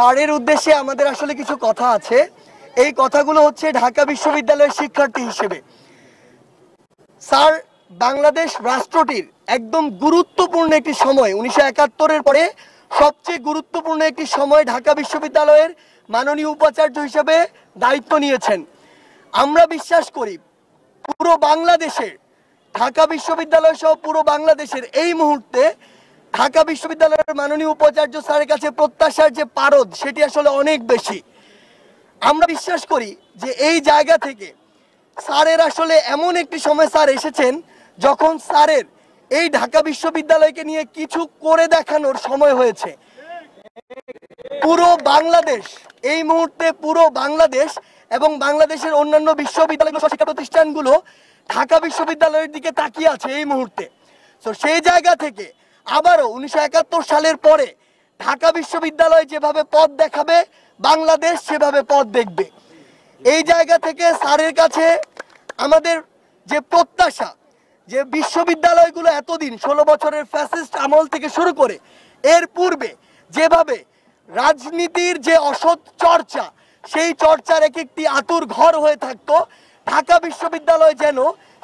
সারের উদ্দেশ্যে আমাদের আসলে কিছু কথা আছে এই কথাগুলো হচ্ছে ঢাকা বিশ্ববিদ্যালয়ের শিক্ষার্থী হিসেবে স্যার বাংলাদেশ রাষ্ট্রটির একদম গুরুত্বপূর্ণ একটি সময় উনিশশো একাত্তরের পরে সবচেয়ে গুরুত্বপূর্ণ একটি সময় ঢাকা বিশ্ববিদ্যালয়ের মাননীয় উপাচার্য হিসেবে দায়িত্ব নিয়েছেন আমরা বিশ্বাস করি পুরো বাংলাদেশের ঢাকা বিশ্ববিদ্যালয় সহ পুরো বাংলাদেশের এই মুহূর্তে ঢাকা বিশ্ববিদ্যালয়ের মাননীয় উপাচার্য স্যারের কাছে প্রত্যাশার যে পারদ সেটি আসলে অনেক বেশি আমরা বিশ্বাস করি যে এই জায়গা থেকে স্যারের আসলে এমন একটি সময় স্যার এসেছেন যখন স্যারের এই ঢাকা বিশ্ববিদ্যালয়কে নিয়ে কিছু করে দেখানোর সময় হয়েছে পুরো বাংলাদেশ এই মুহূর্তে পুরো বাংলাদেশ এবং বাংলাদেশের অন্যান্য বিশ্ববিদ্যালয় শিক্ষা প্রতিষ্ঠানগুলো ঢাকা বিশ্ববিদ্যালয়ের দিকে তাকিয়ে আছে এই মুহূর্তে তো সেই জায়গা থেকে আবারও উনিশশো সালের পরে ঢাকা বিশ্ববিদ্যালয় যেভাবে পথ দেখাবে বাংলাদেশ সেভাবে পথ দেখবে এই জায়গা থেকে স্যারের কাছে আমাদের যে প্রত্যাশা যে বিশ্ববিদ্যালয়গুলো এতদিন ষোলো বছরের ফ্যাসিস্ট আমল থেকে শুরু করে এর পূর্বে যেভাবে রাজনীতির যে অসৎ চর্চা সেই চর্চার এক একটি আতুর ঘর হয়ে থাকতো ঢাকা বিশ্ববিদ্যালয় যেন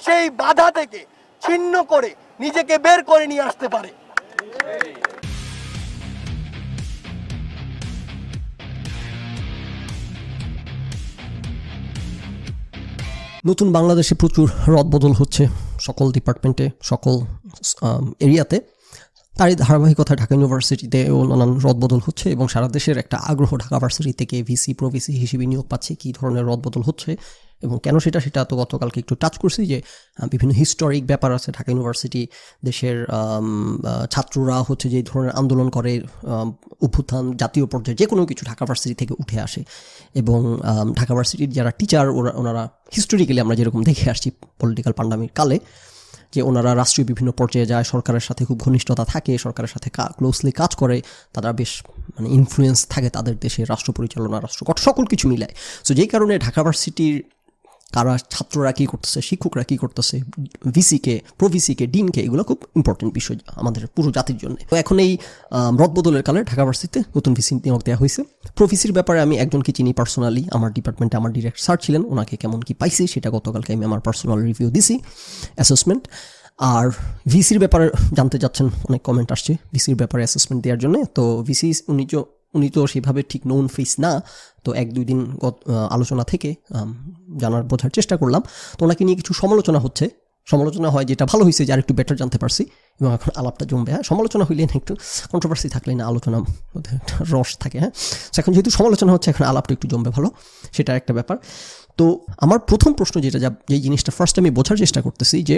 সেই বাধা থেকে ছিন্ন করে নিজেকে বের করে নিয়ে আসতে পারে নতুন বাংলাদেশে প্রচুর রদবদল হচ্ছে সকল ডিপার্টমেন্টে সকল এরিয়াতে তারই ধারাবাহিকতা ঢাকা ইউনিভার্সিটিতেও নানান রদবদল হচ্ছে এবং সারা দেশের একটা আগ্রহ ঢাকা ভার্সিটি থেকে ভিসি প্রভিসি হিসেবে নিয়োগ পাচ্ছে কী ধরনের রদবদল হচ্ছে এবং কেন সেটা সেটা তো গতকালকে একটু টাচ করছি যে বিভিন্ন হিস্টোরিক ব্যাপার আছে ঢাকা ইউনিভার্সিটি দেশের ছাত্ররা হচ্ছে যে ধরনের আন্দোলন করে অভ্যুত্থান জাতীয় পর্যায়ে যে কোনো কিছু ঢাকা ভার্সিটি থেকে উঠে আসে এবং ঢাকা ভার্সিটির যারা টিচার ওরা ওনারা হিস্টোরিক্যালি আমরা যেরকম দেখে আসছি পলিটিক্যাল পান্ডামির কালে যে ওনারা রাষ্ট্রীয় বিভিন্ন পর্যায়ে যায় সরকারের সাথে খুব ঘনিষ্ঠতা থাকে সরকারের সাথে ক্লোজলি কাজ করে তারা বেশ মানে ইনফ্লুয়েন্স থাকে তাদের দেশে রাষ্ট্র পরিচালনা রাষ্ট্র সকল কিছু মিলায় সো যেই কারণে ঢাকা ভার্সিটির কারা ছাত্ররা কী করতেছে শিক্ষকরা কী করতেছে ভিসিকে প্রভিসিকে ডিনকে এগুলো খুব ইম্পর্টেন্ট বিষয় আমাদের পুরো জাতির জন্য তো এখন এই রদবদলের কালে ঢাকা ভার্সিটিতে নতুন ভিসি নিয়োগ দেওয়া হয়েছে প্রভিসির ব্যাপারে আমি একজনকে চিনি পার্সোনালি আমার ডিপার্টমেন্টে আমার ডিরেক্ট স্যার ছিলেন ওনাকে কেমন কী পাইছি সেটা গতকালকে আমি আমার পার্সোনাল রিভিউ দিছি অ্যাসেসমেন্ট আর ভিসির ব্যাপারে জানতে যাচ্ছেন অনেক কমেন্ট আসছে ভিসির ব্যাপারে অ্যাসেসমেন্ট দেওয়ার জন্য তো ভিসি উনি উনি তো সেভাবে ঠিক নোন ফেস না তো এক দুই দিন আলোচনা থেকে জানার বোঝার চেষ্টা করলাম তো ওনাকে নিয়ে কিছু সমালোচনা হচ্ছে সমালোচনা হয় যেটা ভালো হয়েছে যে আর একটু বেটার জানতে পারছি এবং এখন আলাপটা জমবে হ্যাঁ সমালোচনা হইলে না একটু কন্ট্রোভার্সি থাকলে না আলোচনা রস থাকে হ্যাঁ তো এখন যেহেতু সমালোচনা হচ্ছে এখন আলাপটা একটু জমবে ভালো সেটা একটা ব্যাপার তো আমার প্রথম প্রশ্ন যেটা যা যেই জিনিসটা ফার্স্ট আমি বোঝার চেষ্টা করতেছি যে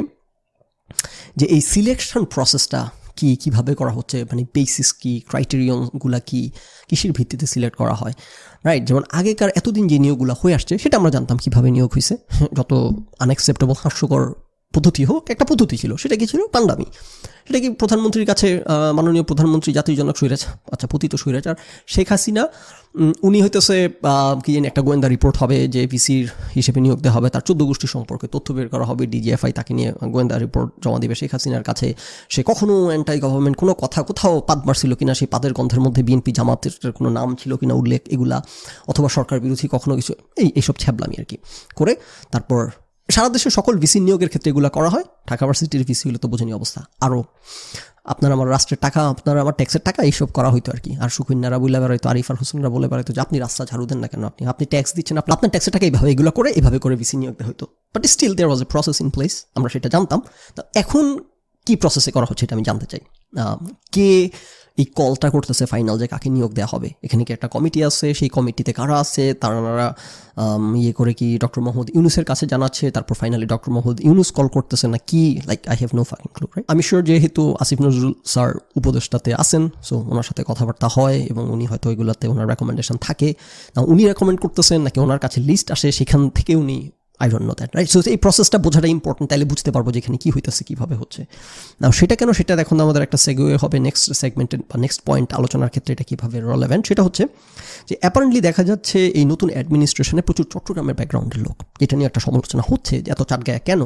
যে এই সিলেকশন প্রসেসটা কি কিভাবে করা হচ্ছে মানে বেসিস কি ক্রাইটেরিয়নগুলা কি কিসের ভিত্তিতে সিলেক্ট করা হয় রাইট যেমন আগেকার এতদিন যে নিয়োগগুলো হয়ে আসছে সেটা আমরা জানতাম কিভাবে নিয়োগ হয়েছে যত আনএক্সেপ্টেবল হাস্যকর পদ্ধতি হোক একটা পদ্ধতি ছিল সেটা কি ছিল পাণ্ডামি সেটা কি প্রধানমন্ত্রীর কাছে মাননীয় প্রধানমন্ত্রী জাতির জনক সৈরাজ আচ্ছা পতিত আর শেখ হাসিনা উনি হইতেছে কি জানি একটা গোয়েন্দা রিপোর্ট হবে যে ভিসির হিসেবে নিয়োগ দেওয়া হবে তার চোদ্দ গোষ্ঠী সম্পর্কে তথ্য বের করা হবে ডিজিএফআই তাকে নিয়ে গোয়েন্দা রিপোর্ট জমা দেবে শেখ হাসিনার কাছে সে কখনো অ্যান্টাই গভর্নমেন্ট কোনো কথা কোথাও পাত মারছিল কিনা সেই পাদের গন্ধের মধ্যে বিএনপি জামাতের কোনো নাম ছিল কিনা উল্লেখ এগুলা অথবা সরকার বিরোধী কখনো কিছু এই এইসব ছ্যাবলামি আর কি করে তারপর সারা দেশে সকল ভিসি নিয়োগের ক্ষেত্রে এগুলো করা হয় ঢাকা ভার্সিটির ভিসি হলে তো বোঝেনি অবস্থা আরও আপনার আমার রাষ্ট্রের টাকা আপনার আমার ট্যাক্সের টাকা এইসব করা হইতো আর কি আর সুখিনারা বলে বেড়াইতো আরিফার হোসেনরা বলে বেড়াইতো যে আপনি রাস্তা ঝাড়ু দেন না কেন আপনি আপনি ট্যাক্স দিচ্ছেন আপনি আপনার ট্যাক্সের টাকা এইভাবে এগুলো করে এভাবে করে ভিসি নিয়োগ হইতো but still there was a process in place আমরা সেটা জানতাম তো এখন কী প্রসেসে করা হচ্ছে এটা আমি জানতে চাই কে এই কলটা করতেছে ফাইনাল যে কাকে নিয়োগ দেওয়া হবে এখানে কি একটা কমিটি আছে সেই কমিটিতে কারা আছে তারা ইয়ে করে কি ডক্টর মোহাম্মদ ইউনুসের কাছে জানাচ্ছে তারপর finally doctor Mohammad Yunus call করতেছে না কি like I have no fucking clue right আমি শিওর যেহেতু আসিফ নজরুল স্যার উপদেষ্টাতে আছেন সো ওনার সাথে কথাবার্তা হয় এবং উনি হয়তো ওইগুলোতে ওনার রেকমেন্ডেশন থাকে উনি রেকমেন্ড করতেছেন নাকি ওনার কাছে লিস্ট আসে সেখান থেকে উনি I don't know that right so এই প্রসেসটা বোঝাটা ইম্পর্টেন্ট তাহলে বুঝতে পারবো যে এখানে কী হইতেছে কীভাবে হচ্ছে না সেটা কেন সেটা এখন আমাদের একটা সেগুয়ে হবে নেক্সট সেগমেন্টের বা নেক্সট পয়েন্ট আলোচনার ক্ষেত্রে এটা কীভাবে রলেভেন্ট সেটা হচ্ছে যে অ্যাপারেন্টলি দেখা যাচ্ছে এই নতুন অ্যাডমিনিস্ট্রেশনে প্রচুর চট্টগ্রামের ব্যাকগ্রাউন্ডের লোক এটা নিয়ে একটা সমালোচনা হচ্ছে যে এত চাটগায়া কেন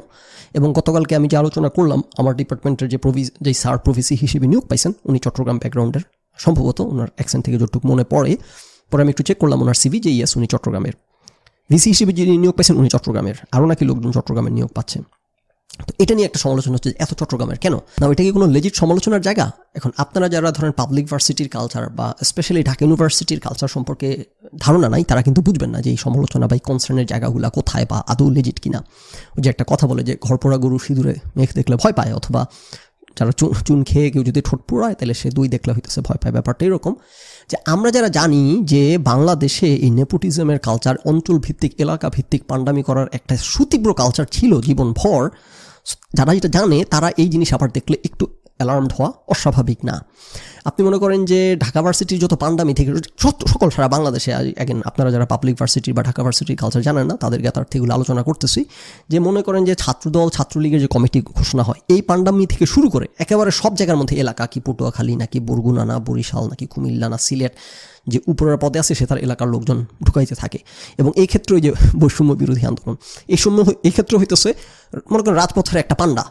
এবং গতকালকে আমি যে আলোচনা করলাম আমার ডিপার্টমেন্টের যে প্রভিস যে সার প্রভিসি হিসেবে নিয়োগ পাইছেন উনি চট্টগ্রাম ব্যাকগ্রাউন্ডের সম্ভবত ওনার অ্যাকসেন্ট থেকে যতটুকু মনে পড়ে পরে আমি একটু চেক করলাম ওনার সিভি যে ইয়াস উনি চট্টগ্রামের ভিসি হিসেবে যিনি নিয়োগ পাচ্ছেন উনি চট্টগ্রামের আরও নাকি লোকজন চট্টগ্রামের নিয়োগ পাচ্ছেন তো এটা নিয়ে একটা সমালোচনা হচ্ছে এত চট্টগ্রামের কেন না এটা কি কোনো লেজিট সমালোচনার জায়গা এখন আপনারা যারা ধরেন পাবলিক ভার্সিটির কালচার বা স্পেশালি ঢাকা ইউনিভার্সিটির কালচার সম্পর্কে ধারণা নাই তারা কিন্তু বুঝবেন না যে এই সমালোচনা বা এই কনসার্নের জায়গাগুলো কোথায় বা আদৌ লেজিট কিনা ওই যে একটা কথা বলে যে ঘরপোড়া গরু সিঁদুরে মেঘ দেখলে ভয় পায় অথবা যারা চুন চুন খেয়ে কেউ যদি ঠোঁট পুড়ায় তাহলে সে দুই দেখলে হইতেছে ভয় পায় ব্যাপারটা এরকম যে আমরা যারা জানি যে বাংলাদেশে এই নেপোটিজমের কালচার অঞ্চল ভিত্তিক এলাকা ভিত্তিক পাণ্ডামি করার একটা সুতীব্র কালচার ছিল জীবনভর যারা যেটা জানে তারা এই জিনিস আবার দেখলে একটু অ্যালার্মড হওয়া অস্বাভাবিক না আপনি মনে করেন যে ঢাকা ভার্সিটির যত পান্ডামি থেকে সকল সারা বাংলাদেশে একদিন আপনারা যারা পাবলিক ভার্সিটি বা ঢাকা ভার্সিটির কালচার জানেন না তাদের জ্ঞাতার্থে এগুলো আলোচনা করতেছি যে মনে করেন যে ছাত্রদল ছাত্রলীগের যে কমিটি ঘোষণা হয় এই পান্ডামি থেকে শুরু করে একেবারে সব জায়গার মধ্যে এলাকা কি পটুয়াখালী নাকি বরগুনা না বরিশাল নাকি কুমিল্লা না সিলেট যে উপরের পদে আছে সে তার এলাকার লোকজন ঢুকাইতে থাকে এবং এই ক্ষেত্রে ওই যে বৈষম্য বিরোধী আন্দোলন এই সময় এই ক্ষেত্রে হইতেছে মনে করেন রাজপথের একটা পান্ডা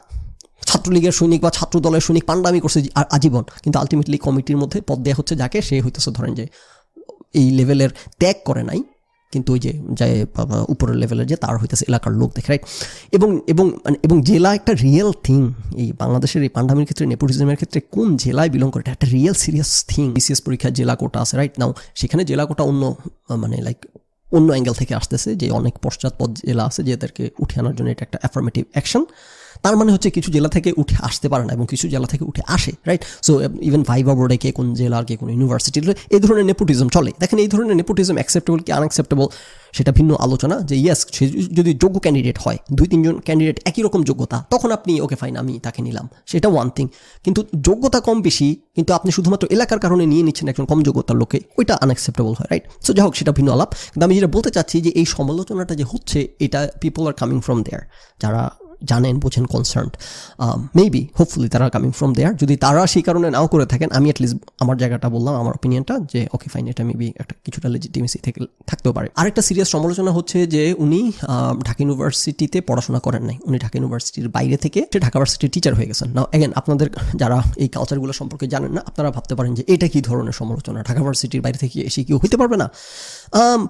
ছাত্রলীগের সৈনিক বা ছাত্র দলের সৈনিক পান্ডামি করছে আজীবন কিন্তু আলটিমেটলি কমিটির মধ্যে পদ দেওয়া হচ্ছে যাকে সে হইতেছে ধরেন যে এই লেভেলের ত্যাগ করে নাই কিন্তু ওই যে যায় উপরের লেভেলের যে তার হইতেছে এলাকার লোক দেখে রাইট এবং এবং মানে, এবং জেলা একটা রিয়েল থিং এই বাংলাদেশের এই পান্ডামির ক্ষেত্রে নেপোটিজমের ক্ষেত্রে কোন জেলায় বিলং করে একটা রিয়েল সিরিয়াস থিং বিসিএস পরীক্ষার জেলা কোটা আছে রাইট নাও সেখানে জেলা কোটা অন্য মানে লাইক অন্য অ্যাঙ্গেল থেকে আসতেছে যে অনেক পশ্চাৎপদ জেলা আছে যে তাদেরকে উঠে আনার জন্য এটা একটা অ্যাফার্মেটিভ অ্যাকশন তার মানে হচ্ছে কিছু জেলা থেকে উঠে আসতে পারে না এবং কিছু জেলা থেকে উঠে আসে রাইট সো ইভেন ভাইবা বোর্ডে কে কোন জেলার কে কোন ইউনিভার্সিটির এই ধরনের নেপোটিজম চলে দেখেন এই ধরনের নেপোটিজম অ্যাকসেপ্টেবল কি আনঅ্যাকসেপ্টেবল সেটা ভিন্ন আলোচনা যে ইয়াস সে যদি যোগ্য ক্যান্ডিডেট হয় দুই তিনজন ক্যান্ডিডেট একই রকম যোগ্যতা তখন আপনি ওকে ফাইন আমি তাকে নিলাম সেটা ওয়ান থিং কিন্তু যোগ্যতা কম বেশি কিন্তু আপনি শুধুমাত্র এলাকার কারণে নিয়ে নিচ্ছেন একজন কম যোগ্যতার লোকে ওইটা আনএক্সেপ্টেবল হয় রাইট সো যাই হোক সেটা ভিন্ন আলাপ কিন্তু আমি যেটা বলতে চাচ্ছি যে এই সমালোচনাটা যে হচ্ছে এটা people are coming from there যারা জানেন বোঝেন কনসার্ন মেবি হোপফুলি তারা কামিং ফ্রম দেয়ার যদি তারা সেই কারণে নাও করে থাকেন আমি অ্যাটলিস্ট আমার জায়গাটা বললাম আমার ওপিনিয়নটা যে ওকে ফাইন এটা মেবি একটা কিছুটা লেজিটিমেসি থেকে থাকতেও পারে আরেকটা সিরিয়াস সমালোচনা হচ্ছে যে উনি ঢাকা ইউনিভার্সিটিতে পড়াশোনা করেন নাই উনি ঢাকা ইউনিভার্সিটির বাইরে থেকে সে ঢাকা ইউনিভার্সিটির টিচার হয়ে গেছেন না এগেন আপনাদের যারা এই কালচারগুলো সম্পর্কে জানেন না আপনারা ভাবতে পারেন যে এটা কি ধরনের সমালোচনা ঢাকা ইউনিভার্সিটির বাইরে থেকে এসে কেউ হইতে পারবে না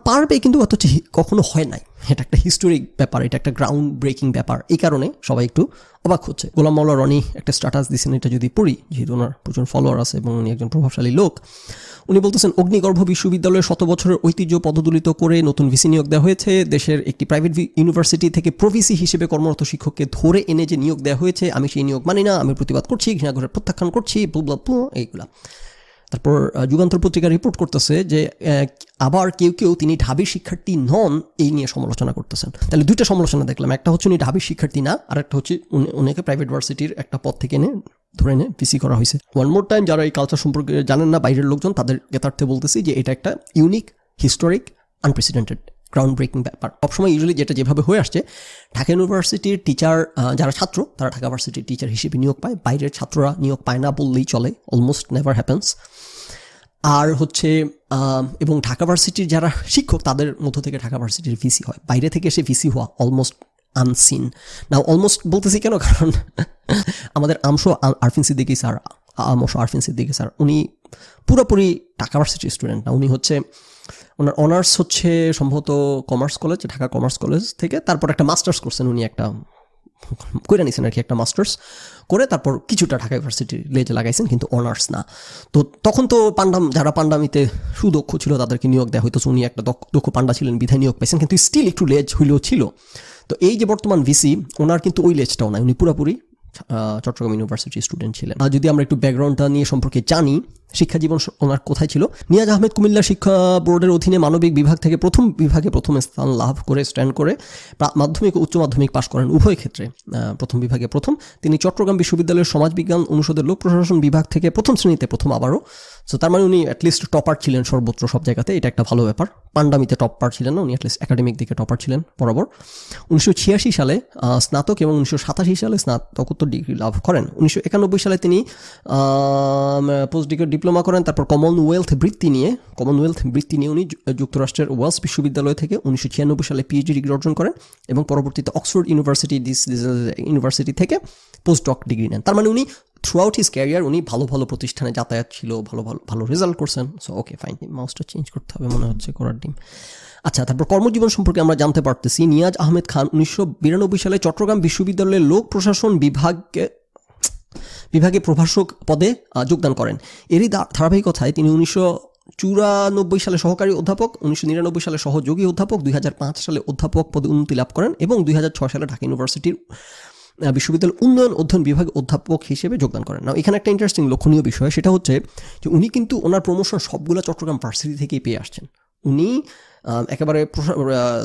পারবে কিন্তু অত কখনো হয় নাই এটা একটা হিস্টোরিক ব্যাপার এটা একটা গ্রাউন্ড ব্রেকিং ব্যাপার এই কারণে সবাই একটু অবাক হচ্ছে গোলাম মাওলা রনি একটা স্ট্যাটাস দিয়েছেন এটা যদি পড়ি যেহেতু ওনার প্রচুর ফলোয়ার আছে এবং উনি একজন প্রভাবশালী লোক উনি বলতেছেন অগ্নিগর্ভ বিশ্ববিদ্যালয়ের শত বছরের ঐতিহ্য পদদুলিত করে নতুন ভিসি নিয়োগ দেওয়া হয়েছে দেশের একটি প্রাইভেট ইউনিভার্সিটি থেকে প্রভিসি হিসেবে কর্মরত শিক্ষককে ধরে এনে যে নিয়োগ দেওয়া হয়েছে আমি সেই নিয়োগ মানি না আমি প্রতিবাদ করছি ঘৃণা প্রত্যাখ্যান করছি এইগুলা তারপর যুগান্তর পত্রিকা রিপোর্ট করতেছে যে আবার কেউ কেউ তিনি ঢাবি শিক্ষার্থী নন এই নিয়ে সমালোচনা করতেছেন তাহলে দুইটা সমালোচনা দেখলাম একটা হচ্ছে উনি ঢাবি শিক্ষার্থী না আর একটা হচ্ছে উনিকে প্রাইভেট ভার্সিটির একটা পথ থেকে এনে ধরে এনে পিসি করা হয়েছে ওয়ান মোর টাইম যারা এই কালচার সম্পর্কে জানেন না বাইরের লোকজন তাদের যথার্থে বলতেছি যে এটা একটা unique historic unprecedented ground breaking ব্যাপার সবসময় ইউজুয়ালি যেটা যেভাবে হয়ে আসছে ঢাকা ইউনিভার্সিটির টিচার যারা ছাত্র তারা ঢাকা ইউনিভার্সিটির টিচার হিসেবে নিয়োগ পায় বাইরের ছাত্ররা নিয়োগ পায় না বললেই চলে অলমোস্ট নেভার হ্যাপেন্স আর হচ্ছে এবং ঢাকা ভার্সিটির যারা শিক্ষক তাদের মধ্য থেকে ঢাকা ভার্সিটির ভিসি হয় বাইরে থেকে এসে ভিসি হওয়া অলমোস্ট আনসিন না অলমোস্ট বলতেছি কেন কারণ আমাদের আমশো আরফিন সিদ্দিকি স্যার আমশো আরফিন সিদ্দিকি স্যার উনি পুরোপুরি ঢাকা ভার্সিটির স্টুডেন্ট না উনি হচ্ছে ওনার অনার্স হচ্ছে সম্ভবত commerce college Dhaka commerce college থেকে তারপর একটা মাস্টার্স করছেন উনি একটা করে নিয়েছেন আর কি একটা মাস্টার্স করে তারপর কিছুটা ঢাকা ইউনিভার্সিটি লেজে লাগাইছেন কিন্তু অনার্স না তো তখন তো পান্ডাম যারা পান্ডামিতে সুদক্ষ ছিল তাদেরকে নিয়োগ দেওয়া হয়তো উনি একটা দক্ষ পান্ডা ছিলেন বিধায় নিয়োগ পাইছেন কিন্তু স্টিল একটু লেজ হইলেও ছিল তো এই যে বর্তমান ভিসি ওনার কিন্তু ওই লেজটাও নাই উনি পুরোপুরি চট্টগ্রাম ইউনিভার্সিটি স্টুডেন্ট ছিলেন আর যদি আমরা একটু ব্যাকগ্রাউন্ডটা নিয়ে সম্পর্কে জানি শিক্ষা জীবন ওনার কোথায় ছিল নিয়াজ আহমেদ কুমিল্লা শিক্ষা বোর্ডের অধীনে মানবিক বিভাগ থেকে প্রথম বিভাগে প্রথম স্থান লাভ করে স্ট্যান্ড করে মাধ্যমিক উচ্চ মাধ্যমিক পাশ করেন উভয় ক্ষেত্রে প্রথম বিভাগে প্রথম তিনি চট্টগ্রাম বিশ্ববিদ্যালয়ের সমাজবিজ্ঞান অনুষদের লোক প্রশাসন বিভাগ থেকে প্রথম শ্রেণীতে প্রথম আবারও সো তার মানে উনি অ্যাটলিস্ট টপার ছিলেন সর্বত্র সব জায়গাতে এটা একটা ভালো ব্যাপার পান্ডামিতে টপার ছিলেন না উনি অ্যাটলিস্ট একাডেমিক দিকে টপার ছিলেন বরাবর উনিশশো ছিয়াশি সালে স্নাতক এবং উনিশশো সাতাশি সালে স্নাতকোত্তর ডিগ্রি লাভ করেন উনিশশো একানব্বই সালে তিনি পোস্ট ডিগ্রি ডিপ্লোমা করেন তারপর কমনওয়েলথ বৃত্তি নিয়ে কমনওয়েলথ বৃত্তি নিয়ে উনি যুক্তরাষ্ট্রের ওয়েলস বিশ্ববিদ্যালয় থেকে উনিশশো ছিয়ানব্বই সালে পিএইচডি ডিগ্রি অর্জন করেন এবং পরবর্তীতে অক্সফোর্ড ইউনিভার্সিটি ইউনিভার্সিটি থেকে পোস্ট ডক ডিগ্রি নেন তার মানে উনি থ্রু আউট হিস ক্যারিয়ার উনি ভালো ভালো প্রতিষ্ঠানে যাতায়াত ছিল ভালো ভালো ভালো রেজাল্ট করছেন সো ওকে ফাইন মাউসটা চেঞ্জ করতে হবে মনে হচ্ছে করার ডিম আচ্ছা তারপর কর্মজীবন সম্পর্কে আমরা জানতে পারতেছি নিয়াজ আহমেদ খান উনিশশো বিরানব্বই সালে চট্টগ্রাম বিশ্ববিদ্যালয়ের লোক প্রশাসন বিভাগকে বিভাগে প্রভাষক পদে যোগদান করেন এরই ধারাবাহিকতায় তিনি উনিশশো চুরানব্বই সালে সহকারী অধ্যাপক উনিশশো নিরানব্বই সালে সহযোগী অধ্যাপক দুই সালে অধ্যাপক পদে উন্নতি লাভ করেন এবং দুই সালে ঢাকা ইউনিভার্সিটির বিশ্ববিদ্যালয় উন্নয়ন অধ্যয়ন বিভাগ অধ্যাপক হিসেবে যোগদান করেন না এখানে একটা ইন্টারেস্টিং লক্ষণীয় বিষয় সেটা হচ্ছে যে উনি কিন্তু ওনার প্রমোশন সবগুলো চট্টগ্রাম ভার্সিটি থেকেই পেয়ে আসছেন উনি একেবারে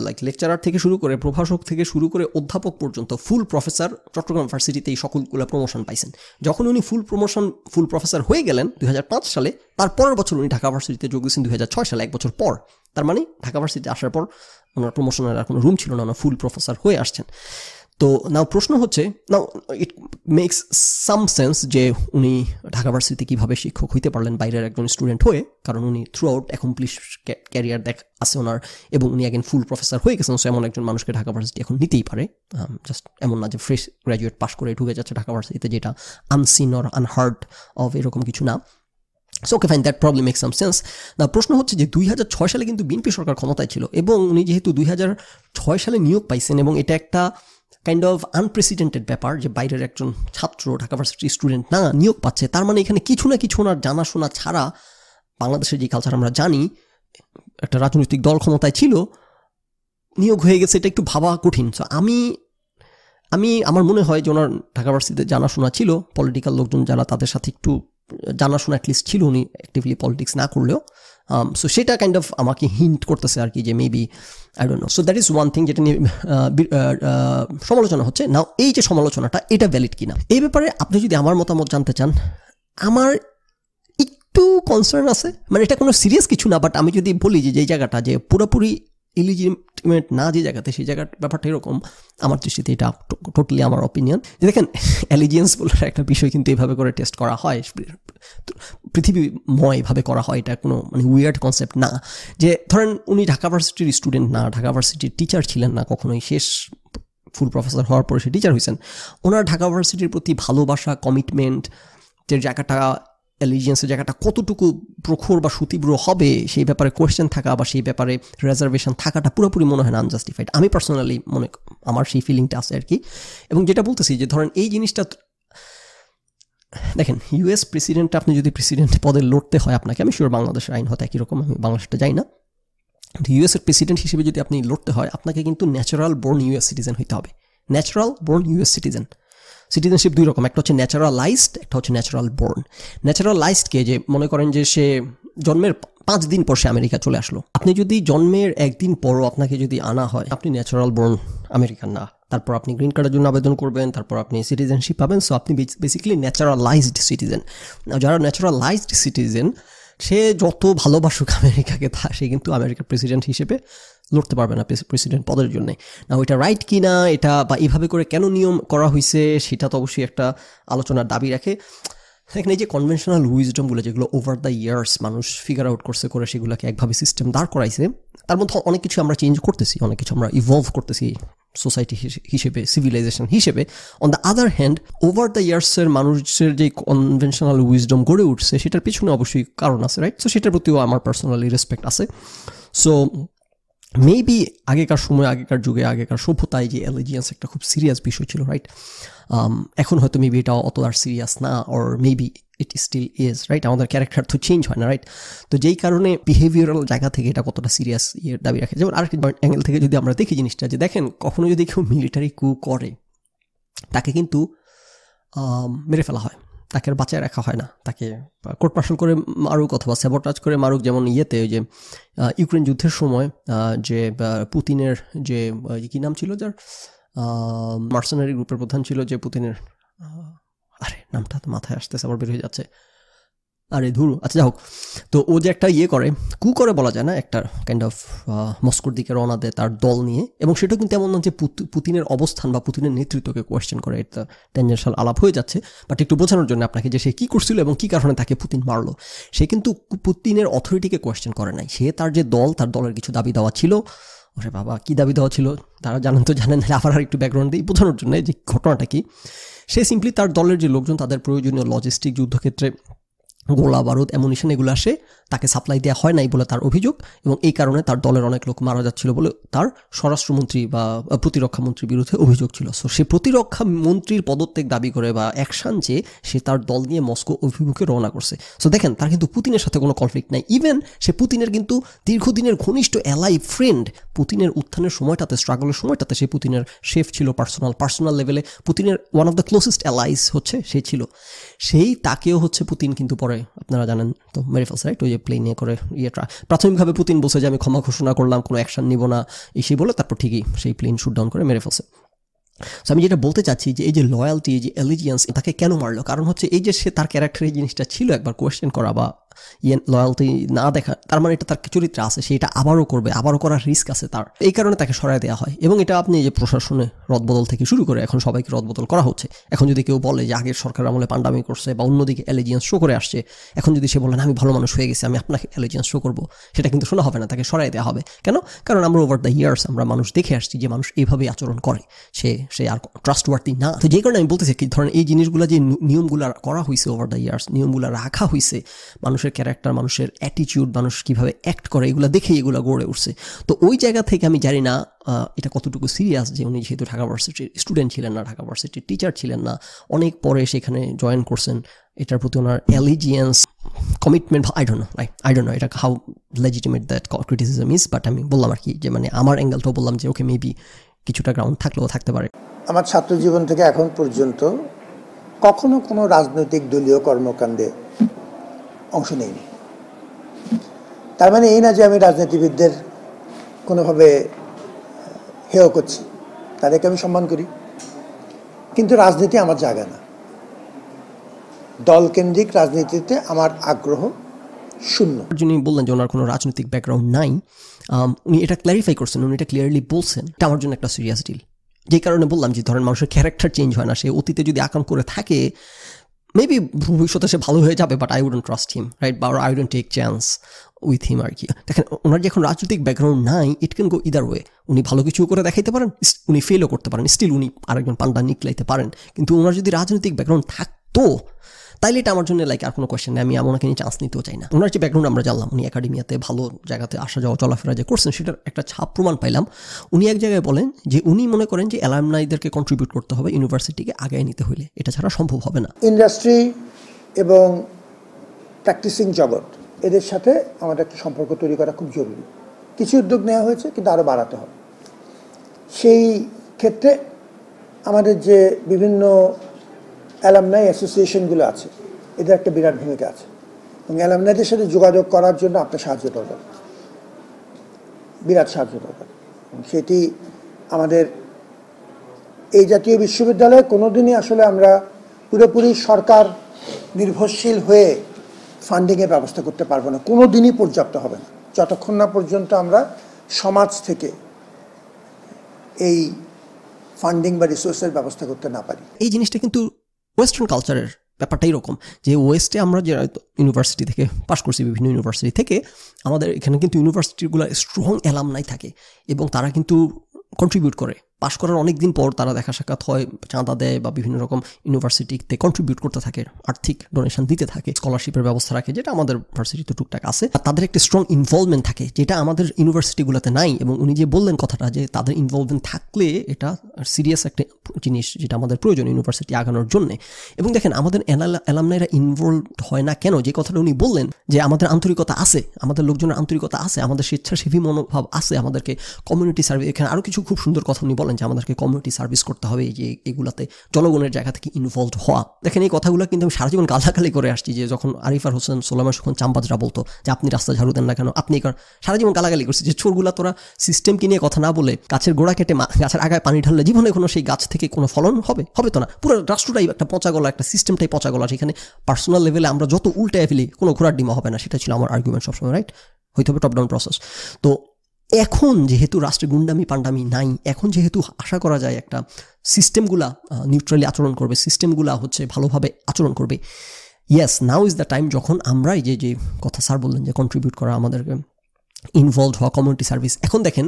লাইক লেকচারার থেকে শুরু করে প্রভাষক থেকে শুরু করে অধ্যাপক পর্যন্ত ফুল প্রফেসর চট্টগ্রাম ভার্সিটিতে এই সকলগুলো প্রমোশন পাইছেন যখন উনি ফুল প্রমোশন ফুল প্রফেসর হয়ে গেলেন দুই সালে তার পরের বছর উনি ঢাকা ভার্সিটিতে যোগ দিয়েছেন দুই সালে এক বছর পর তার মানে ঢাকা ভার্সিটিতে আসার পর ওনার প্রমোশনের আর কোনো রুম ছিল না ওনার ফুল প্রফেসর হয়ে আসছেন তো নাও প্রশ্ন হচ্ছে নাও ইট মেক্স সাম সেন্স যে উনি ঢাকা ভার্সিটিতে কীভাবে শিক্ষক হইতে পারলেন বাইরের একজন স্টুডেন্ট হয়ে কারণ উনি থ্রু আউট অ্যাকমপ্লিশ ক্যারিয়ার দেখ আছে ওনার এবং উনি একজন ফুল প্রফেসর হয়ে গেছেন সো এমন একজন মানুষকে ঢাকা ভার্সিটি এখন নিতেই পারে জাস্ট এমন না যে ফ্রেশ গ্র্যাজুয়েট পাশ করে ঢুকে যাচ্ছে ঢাকা ভার্সিটিতে যেটা আনসিন অর আনহার্ড অফ এরকম কিছু না so okay fine that problem make some sense না প্রশ্ন হচ্ছে যে দুই হাজার ছয় সালে কিন্তু বিএনপি সরকার ক্ষমতায় ছিল এবং উনি যেহেতু দুই হাজার ছয় সালে নিয়োগ পাইছেন এবং এটা একটা কাইন্ড অফ আনপ্রেসিডেন্টেড ব্যাপার যে বাইরের একজন ছাত্র ঢাকা ভার্সিটির স্টুডেন্ট না নিয়োগ পাচ্ছে তার মানে এখানে কিছু না কিছু ওনার জানাশোনা ছাড়া বাংলাদেশের যে কালচার আমরা জানি একটা রাজনৈতিক দল ক্ষমতায় ছিল নিয়োগ হয়ে গেছে এটা একটু ভাবা কঠিন সো আমি আমি আমার মনে হয় যে ওনার ঢাকা ভার্সিটিতে জানাশোনা ছিল পলিটিক্যাল লোকজন যারা তাদের সাথে একটু জানাশোনা অ্যাটলিস্ট ছিল উনি অ্যাক্টিভলি পলিটিক্স না করলেও সো um, সেটা কাইন্ড অফ আমাকে হিন্ট করতেছে আর কি যে maybe I don't know so that is one thing যেটা নিয়ে সমালোচনা হচ্ছে নাও এই যে সমালোচনাটা এটা ভ্যালিড কিনা এই ব্যাপারে আপনি যদি আমার মতামত জানতে চান আমার একটু কনসার্ন আছে মানে এটা কোনো সিরিয়াস কিছু না বাট আমি যদি বলি যে এই জায়গাটা যে পুরোপুরি ইলিজিমেট না যে জায়গাতে সেই জায়গার ব্যাপারটা এরকম আমার দৃষ্টিতে এটা টোটালি আমার অপিনিয়ন যে দেখেন অ্যালিজিয়েন্স বলার একটা বিষয় কিন্তু এভাবে করে টেস্ট করা হয় পৃথিবীময়ভাবে করা হয় এটা কোনো মানে উইয়ার্ড কনসেপ্ট না যে ধরেন উনি ঢাকা ভার্সিটির স্টুডেন্ট না ঢাকা ভার্সিটির টিচার ছিলেন না কখনোই শেষ ফুল প্রফেসর হওয়ার পরে সে টিচার হয়েছেন ওনার ঢাকা ভার্সিটির প্রতি ভালোবাসা কমিটমেন্ট যে জায়গাটা অ্যালিজিয়েন্সের জায়গাটা কতটুকু প্রখর বা সুতীব্র হবে সেই ব্যাপারে কোয়েশ্চেন থাকা বা সেই ব্যাপারে রেজার্ভেশন থাকাটা পুরোপুরি মনে হয় না আনজাস্টিফাইড আমি পার্সোনালি মনে আমার সেই ফিলিংটা আছে আর কি এবং যেটা বলতেছি যে ধরেন এই জিনিসটা দেখেন ইউএস প্রেসিডেন্ট আপনি যদি প্রেসিডেন্ট পদে লড়তে হয় আপনাকে আমি শিওর বাংলাদেশের আইন হতে একই রকম আমি বাংলাদেশটা যাই না ইউএসের প্রেসিডেন্ট হিসেবে যদি আপনি লড়তে হয় আপনাকে কিন্তু ন্যাচারাল বোর্ন ইউএস সিটিজেন হইতে হবে natural born US citizen citizenship দুই রকম একটা হচ্ছে ন্যাচারালাইজড একটা হচ্ছে ন্যাচারাল বোর্ন ন্যাচারালাইজডকে যে মনে করেন যে সে জন্মের পাঁচ দিন পর সে আমেরিকা চলে আসলো আপনি যদি জন্মের একদিন পরও আপনাকে যদি আনা হয় আপনি ন্যাচারাল বোর্ন আমেরিকান না তারপর আপনি গ্রিন কার্ডের জন্য আবেদন করবেন তারপর আপনি সিটিজেনশিপ পাবেন সো আপনি বেসিক্যালি ন্যাচারালাইজড সিটিজেন যারা ন্যাচারালাইজড সিটিজেন সে যত ভালোবাসুক আমেরিকাকে তা সে কিন্তু আমেরিকার প্রেসিডেন্ট হিসেবে লড়তে পারবে না প্রেসিডেন্ট পদের জন্যে না ওইটা রাইট কি না এটা বা এভাবে করে কেন নিয়ম করা হয়েছে সেটা তো অবশ্যই একটা আলোচনার দাবি রাখে এখানে এই যে কনভেনশনাল উইজডমগুলো যেগুলো ওভার দ্য ইয়ার্স মানুষ ফিগার আউট করছে করে সেগুলোকে একভাবে সিস্টেম দাঁড় করাইছে তার মধ্যে অনেক কিছু আমরা চেঞ্জ করতেছি অনেক কিছু আমরা ইভলভ করতেছি সোসাইটি হিসেবে সিভিলাইজেশন হিসেবে on the other hand over the ইয়ার্সের মানুষের যে কনভেনশনাল উইজডম গড়ে উঠছে সেটার পিছনে অবশ্যই কারণ আছে রাইট সো সেটার প্রতিও আমার পার্সোনালি রেসপেক্ট আছে সো মেবি আগেকার সময় আগেকার যুগে আগেকার সভ্যতায় যে অ্যালিজিয়ান্স একটা খুব সিরিয়াস বিষয় ছিল রাইট um, এখন হয়তো মেবি এটা অত আর সিরিয়াস না or maybe it still is right আমাদের ক্যারেক্টার তো চেঞ্জ হয় না রাইট তো যেই কারণে বিহেভিয়ারাল জায়গা থেকে এটা কতটা সিরিয়াস ইয়ের দাবি রাখে যেমন আরেকটি অ্যাঙ্গেল থেকে যদি আমরা দেখি জিনিসটা যে দেখেন কখনো যদি কেউ মিলিটারি কু করে তাকে কিন্তু মেরে ফেলা হয় তাকে আর বাঁচায় রাখা হয় না তাকে কোর্ট মার্শাল করে মারুক অথবা স্যাবটাজ করে মারুক যেমন ইয়েতে যে ইউক্রেন যুদ্ধের সময় যে পুতিনের যে কী নাম ছিল যার মার্সেনারি গ্রুপের প্রধান ছিল যে পুতিনের আরে নামটা তো মাথায় আসতেছে আবার বের হয়ে যাচ্ছে আরে ধুর আচ্ছা যাই হোক তো ও যে একটা ইয়ে করে কু করে বলা যায় না একটা কাইন্ড অফ মস্কোর দিকে রওনা দেয় তার দল নিয়ে এবং সেটা কিন্তু এমন না যে পুতিনের অবস্থান বা পুতিনের নেতৃত্বকে কোয়েশ্চেন করে এটা টেনজেনশাল আলাপ হয়ে যাচ্ছে বাট একটু বোঝানোর জন্য আপনাকে যে সে কী করছিল এবং কী কারণে তাকে পুতিন মারলো সে কিন্তু পুতিনের অথরিটিকে কোয়েশ্চেন করে নাই সে তার যে দল তার দলের কিছু দাবি দেওয়া ছিল ওরে বাবা কী দাবি দেওয়া ছিল তারা জানেন তো জানেন আবার আর একটু ব্যাকগ্রাউন্ড দিই বোঝানোর জন্য যে ঘটনাটা কি সে সিম্পলি তার দলের যে লোকজন তাদের প্রয়োজনীয় লজিস্টিক যুদ্ধক্ষেত্রে গোলা বারুদ অ্যামুনিশন এগুলো আসে তাকে সাপ্লাই দেওয়া হয় নাই বলে তার অভিযোগ এবং এই কারণে তার দলের অনেক লোক মারা যাচ্ছিল বলে তার স্বরাষ্ট্রমন্ত্রী বা প্রতিরক্ষা মন্ত্রীর বিরুদ্ধে অভিযোগ ছিল সো সে প্রতিরক্ষা মন্ত্রীর পদত্যাগ দাবি করে বা অ্যাকশান যে সে তার দল নিয়ে মস্কো অভিমুখে রওনা করছে সো দেখেন তার কিন্তু পুতিনের সাথে কোনো কনফ্লিক্ট নাই ইভেন সে পুতিনের কিন্তু দীর্ঘদিনের ঘনিষ্ঠ অ্যালাই ফ্রেন্ড পুতিনের উত্থানের সময়টাতে স্ট্রাগলের সময়টাতে সে পুতিনের শেফ ছিল পার্সোনাল পার্সোনাল লেভেলে পুতিনের one of the closest allies হচ্ছে সে ছিল সেই তাকেও হচ্ছে পুতিন কিন্তু পরে করে আপনারা জানেন তো মেরে রাইট ওই যে প্লেনে করে ইয়েটা প্রাথমিকভাবে পুতিন বসে যে আমি ক্ষমা ঘোষণা করলাম কোনো অ্যাকশন নিব না এই সেই বলে তারপর ঠিকই সেই প্লেন শুট ডাউন করে মেরে ফেলছে সো আমি যেটা বলতে চাচ্ছি যে এই যে লয়্যালটি এই যে এলিজিয়েন্স তাকে কেন মারলো কারণ হচ্ছে এই যে সে তার ক্যারেক্টার এই জিনিসটা ছিল একবার কোয়েশ্চেন করা বা লয়ালটি ইয়ে, না দেখা তার মানে এটা তার চরিত্রে আছে সে এটা আবারও করবে আবারও করার রিস্ক আছে তার এই কারণে তাকে সরায় দেওয়া হয় এবং এটা আপনি যে প্রশাসনে রদবদল থেকে শুরু করে এখন সবাইকে রদবদল করা হচ্ছে এখন যদি কেউ বলে যে আগের সরকার আমলে পান্ডামি করছে বা অন্যদিকে অ্যালিজিয়েন্স শো করে আসছে এখন যদি সে বলেন আমি ভালো মানুষ হয়ে গেছি আমি আপনাকে অ্যালিজিয়েন্স শো করবো সেটা কিন্তু শোনা হবে না তাকে সরাই দেওয়া হবে কেন কারণ আমরা ওভার দ্য ইয়ার্স আমরা মানুষ দেখে আসছি যে মানুষ এইভাবেই আচরণ করে সে সে আর ট্রাস্টওয়ার্দি না তো যে কারণে আমি বলতেছি কি ধরেন এই জিনিসগুলো যে নিয়মগুলো করা হয়েছে ওভার দ্য ইয়ার্স নিয়মগুলো রাখা হয়েছে মানুষ মানুষের ক্যারেক্টার মানুষের অ্যাটিটিউড মানুষ কীভাবে অ্যাক্ট করে এগুলো দেখেই এগুলো গড়ে উঠছে তো ওই জায়গা থেকে আমি জানি না এটা কতটুকু সিরিয়াস যে উনি যেহেতু ঢাকা ভার্সিটির স্টুডেন্ট ছিলেন না ঢাকা ভার্সিটির টিচার ছিলেন না অনেক পরে সেখানে জয়েন করছেন এটার প্রতি ওনার allegiance commitment I don't know right I don't know এটা how legitimate that criticism is but আমি বললাম আর কি যে মানে আমার অ্যাঙ্গেলটাও বললাম যে ওকে মেবি কিছুটা গ্রাউন্ড থাকলেও থাকতে পারে আমার ছাত্র জীবন থেকে এখন পর্যন্ত কখনো কোনো রাজনৈতিক দলীয় কর্মকাণ্ডে অংশ নেইনি তার মানে এই না যে আমি রাজনীতিবিদদের কোনোভাবে হেয় করছি তাদেরকে আমি সম্মান করি কিন্তু রাজনীতি আমার জায়গা না দলকেন্দ্রিক রাজনীতিতে আমার আগ্রহ শূন্য যিনি বললেন যে ওনার কোনো রাজনৈতিক ব্যাকগ্রাউন্ড নাই উনি এটা ক্ল্যারিফাই করছেন উনি এটা ক্লিয়ারলি বলছেন এটা আমার জন্য একটা সিরিয়াস ডিল যে কারণে বললাম যে ধরেন মানুষের ক্যারেক্টার চেঞ্জ হয় না সে অতীতে যদি আকাম করে থাকে মেবি ভবিষ্যতে সে ভালো হয়ে যাবে but I wouldn't trust him right বা I wouldn't take chance with him আর কি দেখেন ওনার যে এখন রাজনৈতিক ব্যাকগ্রাউন্ড নাই it can go either way উনি ভালো কিছু করে দেখাইতে পারেন উনি ফেলও করতে পারেন স্টিল উনি আরেকজন পান্ডা নিকলাইতে পারেন কিন্তু ওনার যদি রাজনৈতিক ব্যাকগ্রাউন্ড থাকতো তাইলে এটা আমার জন্য লাইক আর কোনো কোয়েশ্চেন নেই আমি আমাকে নিয়ে চান্স নিতেও চাই না ওনার যে ব্যাকগ্রাউন্ড আমরা জানলাম উনি একাডেমিয়াতে ভালো জায়গাতে আসা যাওয়া চলাফেরা যে করছেন সেটার একটা ছাপ প্রমাণ পাইলাম উনি এক জায়গায় বলেন যে উনি মনে করেন যে অ্যালামনাইদেরকে কন্ট্রিবিউট করতে হবে ইউনিভার্সিটিকে আগে নিতে হলে এটা ছাড়া সম্ভব হবে না ইন্ডাস্ট্রি এবং প্র্যাকটিসিং জগৎ এদের সাথে আমাদের একটা সম্পর্ক তৈরি করা খুব জরুরি কিছু উদ্যোগ নেওয়া হয়েছে কিন্তু আরও বাড়াতে হবে সেই ক্ষেত্রে আমাদের যে বিভিন্ন অ্যালামনাই অ্যাসোসিয়েশনগুলো আছে এদের একটা বিরাট ভূমিকা আছে এবং অ্যালামনাইদের সাথে যোগাযোগ করার জন্য আপনার সাহায্য দরকার বিরাট সাহায্য দরকার সেটি আমাদের এই জাতীয় বিশ্ববিদ্যালয়ে কোনো দিনই আসলে আমরা পুরোপুরি সরকার নির্ভরশীল হয়ে ফান্ডিংয়ের ব্যবস্থা করতে পারবো না কোনো দিনই পর্যাপ্ত হবে না যতক্ষণ না পর্যন্ত আমরা সমাজ থেকে এই ফান্ডিং বা রিসোর্সের ব্যবস্থা করতে না পারি এই জিনিসটা কিন্তু ওয়েস্টার্ন কালচারের ব্যাপারটা এরকম যে ওয়েস্টে আমরা যে ইউনিভার্সিটি থেকে পাশ করছি বিভিন্ন ইউনিভার্সিটি থেকে আমাদের এখানে কিন্তু ইউনিভার্সিটিগুলো স্ট্রং নাই থাকে এবং তারা কিন্তু কন্ট্রিবিউট করে পাশ করার অনেক দিন পর তারা দেখা সাক্ষাৎ হয় চাঁদা দেয় বা বিভিন্ন রকম ইউনিভার্সিটিতে কন্ট্রিবিউট করতে থাকে আর্থিক ডোনেশন দিতে থাকে স্কলারশিপের ব্যবস্থা রাখে যেটা আমাদের ভার্সিটিতে টুকটাক আছে তাদের একটা স্ট্রং ইনভলভমেন্ট থাকে যেটা আমাদের ইউনিভার্সিটিগুলোতে নাই এবং উনি যে বললেন কথাটা যে তাদের ইনভলভমেন্ট থাকলে এটা সিরিয়াস একটা জিনিস যেটা আমাদের প্রয়োজন ইউনিভার্সিটি আগানোর জন্য এবং দেখেন আমাদের অ্যালামনাইরা ইনভলভ হয় না কেন যে কথাটা উনি বললেন যে আমাদের আন্তরিকতা আছে আমাদের লোকজনের আন্তরিকতা আছে আমাদের স্বেচ্ছাসেবী মনোভাব আছে আমাদেরকে কমিউনিটি সার্ভিস এখানে আরও কিছু খুব সুন্দর কথা উনি বলেন যে আমাদেরকে কমিউনিটি সার্ভিস করতে হবে যে এগুলাতে জনগণের জায়গা থেকে ইনভলভ হওয়া দেখেন এই কথাগুলো কিন্তু আমি সারা জীবন গালাগালি করে আসছি যে যখন আরিফার হোসেন সোলামা সুখন চাম্পাজরা বলতো যে আপনি রাস্তা ঝাড়ু দেন না কেন আপনি সারা জীবন গালাগালি করছি যে ছোরগুলা তোরা সিস্টেমকে নিয়ে কথা না বলে গাছের গোড়া কেটে গাছের আগায় পানি ঢাললে জীবনে কোনো সেই গাছ থেকে কোনো ফলন হবে হবে তো না পুরো রাষ্ট্রটাই একটা পচা গলা একটা সিস্টেমটাই পচা গলা সেখানে পার্সোনাল লেভেলে আমরা যত উল্টে ফেলি কোনো ঘোরার ডিমা হবে না সেটা ছিল আমার আর্গুমেন্ট সবসময় রাইট হইতে হবে টপডাউন প্রসেস তো এখন যেহেতু রাষ্ট্রে গুন্ডামি পান্ডামি নাই এখন যেহেতু আশা করা যায় একটা সিস্টেমগুলা নিউট্রালি আচরণ করবে সিস্টেমগুলা হচ্ছে ভালোভাবে আচরণ করবে yes now is the time যখন আমরা এই যে যে কথা স্যার বললেন যে কন্ট্রিবিউট করা আমাদেরকে ইনভলভ হওয়া কমিউনিটি সার্ভিস এখন দেখেন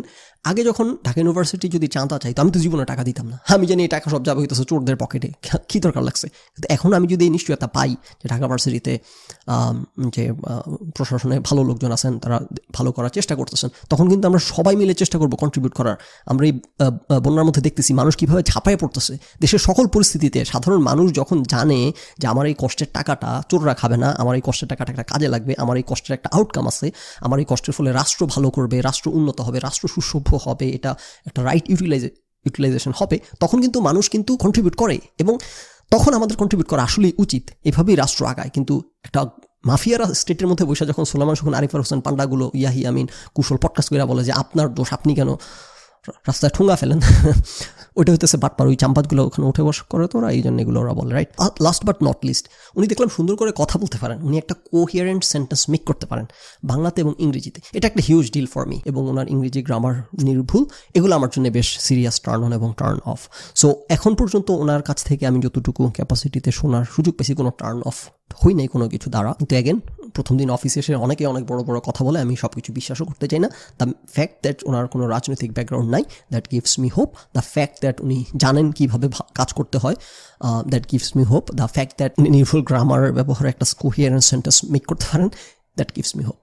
আগে যখন ঢাকা ইউনিভার্সিটি যদি চাঁদা চাই তো আমি তো জীবনে টাকা দিতাম না হ্যাঁ, আমি জানি এই টাকা সব যাবে হইতেছে চোরদের পকেটে কী দরকার লাগছে কিন্তু এখন আমি যদি এই নিশ্চয়তা পাই যে ঢাকা ভার্সিটিতে যে প্রশাসনে ভালো লোকজন আছেন তারা ভালো করার চেষ্টা করতেছেন তখন কিন্তু আমরা সবাই মিলে চেষ্টা করব কন্ট্রিবিউট করার আমরা এই বন্যার মধ্যে দেখতেছি মানুষ কীভাবে ঝাঁপায় পড়তেছে দেশের সকল পরিস্থিতিতে সাধারণ মানুষ যখন জানে যে আমার এই কষ্টের টাকাটা চোররা খাবে না আমার এই কষ্টের টাকাটা একটা কাজে লাগবে আমার এই কষ্টের একটা আউটকাম আছে আমার এই কষ্টের ফলে রাষ্ট্র ভালো করবে রাষ্ট্র উন্নত হবে রাষ্ট্র সুসভ্য হবে এটা একটা রাইট ইউটিলাইজে ইউটিলাইজেশন হবে তখন কিন্তু মানুষ কিন্তু কন্ট্রিবিউট করে এবং তখন আমাদের কন্ট্রিবিউট করা আসলেই উচিত এভাবেই রাষ্ট্র আগায় কিন্তু একটা মাফিয়ারা স্টেটের মধ্যে বসে যখন সোলামান সুখন আরিফার হোসেন পান্ডাগুলো ইয়াহি আমিন কুশল পডকাস্ট করে বলে যে আপনার দোষ আপনি কেন রাস্তায় ঠোঙা ফেলেন ওইটা হইতেছে বাটপার ওই চাম্পাতগুলো ওখানে উঠে বস করে তো ওরা এই জন্য এগুলো ওরা বলে right last but not least উনি দেখলাম সুন্দর করে কথা বলতে পারেন উনি একটা কোহিয়ারেন্ট সেন্টেন্স মেক করতে পারেন বাংলাতে এবং ইংরেজিতে এটা একটা হিউজ ডিল ফর মি এবং ওনার ইংরেজি গ্রামার নির্ভুল এগুলো আমার জন্য বেশ সিরিয়াস টার্ন অন এবং টার্ন অফ সো এখন পর্যন্ত ওনার কাছ থেকে আমি যতটুকু ক্যাপাসিটিতে শোনার সুযোগ পেয়েছি কোনো টার্ন অফ হই নাই কোনো কিছু দ্বারা কিন্তু অ্যাগেন প্রথম দিন অফিসে এসে অনেকে অনেক বড় বড় কথা বলে আমি সব কিছু বিশ্বাসও করতে চাই না দ্য ফ্যাক্ট দ্যাট ওনার কোনো রাজনৈতিক ব্যাকগ্রাউন্ড নাই that gives me hope the fact that উনি জানেন কীভাবে কাজ করতে হয় that gives me hope the fact that উনি নির্ভুল গ্রামারের ব্যবহারে একটা কোহিয়ারেন্স সেন্টেন্স মেক করতে পারেন দ্যাট গিভস মি হোপ